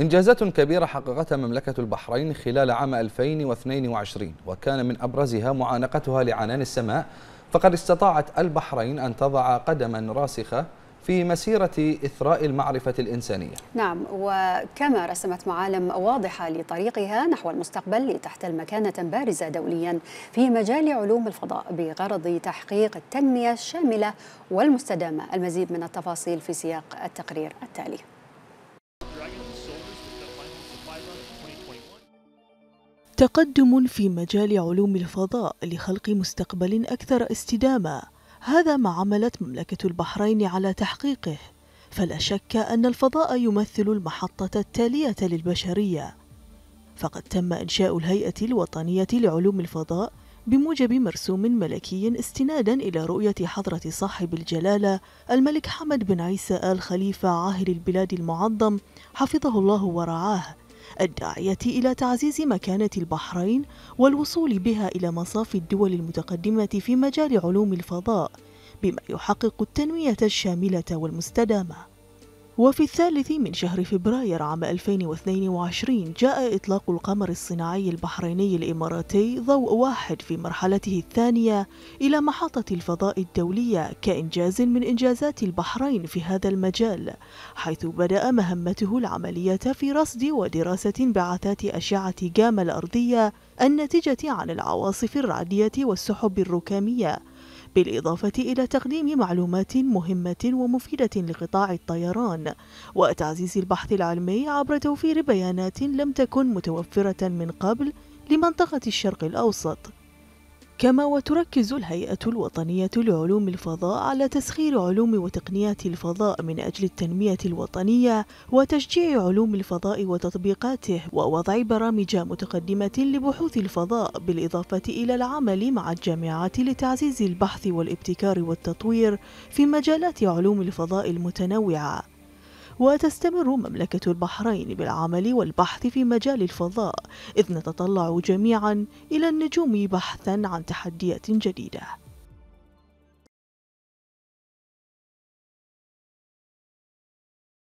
إنجازات كبيرة حققتها مملكة البحرين خلال عام 2022 وكان من أبرزها معانقتها لعنان السماء فقد استطاعت البحرين أن تضع قدما راسخة في مسيرة إثراء المعرفة الإنسانية نعم وكما رسمت معالم واضحة لطريقها نحو المستقبل لتحتل مكانة بارزة دوليا في مجال علوم الفضاء بغرض تحقيق التنمية الشاملة والمستدامة المزيد من التفاصيل في سياق التقرير التالي تقدم في مجال علوم الفضاء لخلق مستقبل أكثر استدامة هذا ما عملت مملكة البحرين على تحقيقه فلا شك أن الفضاء يمثل المحطة التالية للبشرية فقد تم إنشاء الهيئة الوطنية لعلوم الفضاء بموجب مرسوم ملكي استنادا إلى رؤية حضرة صاحب الجلالة الملك حمد بن عيسى آل خليفة عاهل البلاد المعظم حفظه الله ورعاه الداعية إلى تعزيز مكانة البحرين والوصول بها إلى مصاف الدول المتقدمة في مجال علوم الفضاء بما يحقق التنمية الشاملة والمستدامة وفي الثالث من شهر فبراير عام 2022 جاء إطلاق القمر الصناعي البحريني الإماراتي ضوء واحد في مرحلته الثانية إلى محطة الفضاء الدولية كإنجاز من إنجازات البحرين في هذا المجال حيث بدأ مهمته العملية في رصد ودراسة انبعاثات أشعة جاما الأرضية الناتجة عن العواصف الرعدية والسحب الركامية بالإضافة إلى تقديم معلومات مهمة ومفيدة لقطاع الطيران وتعزيز البحث العلمي عبر توفير بيانات لم تكن متوفرة من قبل لمنطقة الشرق الأوسط كما وتركز الهيئة الوطنية لعلوم الفضاء على تسخير علوم وتقنيات الفضاء من أجل التنمية الوطنية وتشجيع علوم الفضاء وتطبيقاته ووضع برامج متقدمة لبحوث الفضاء بالإضافة إلى العمل مع الجامعات لتعزيز البحث والابتكار والتطوير في مجالات علوم الفضاء المتنوعة وتستمر مملكة البحرين بالعمل والبحث في مجال الفضاء إذ نتطلع جميعا إلى النجوم بحثا عن تحديات جديدة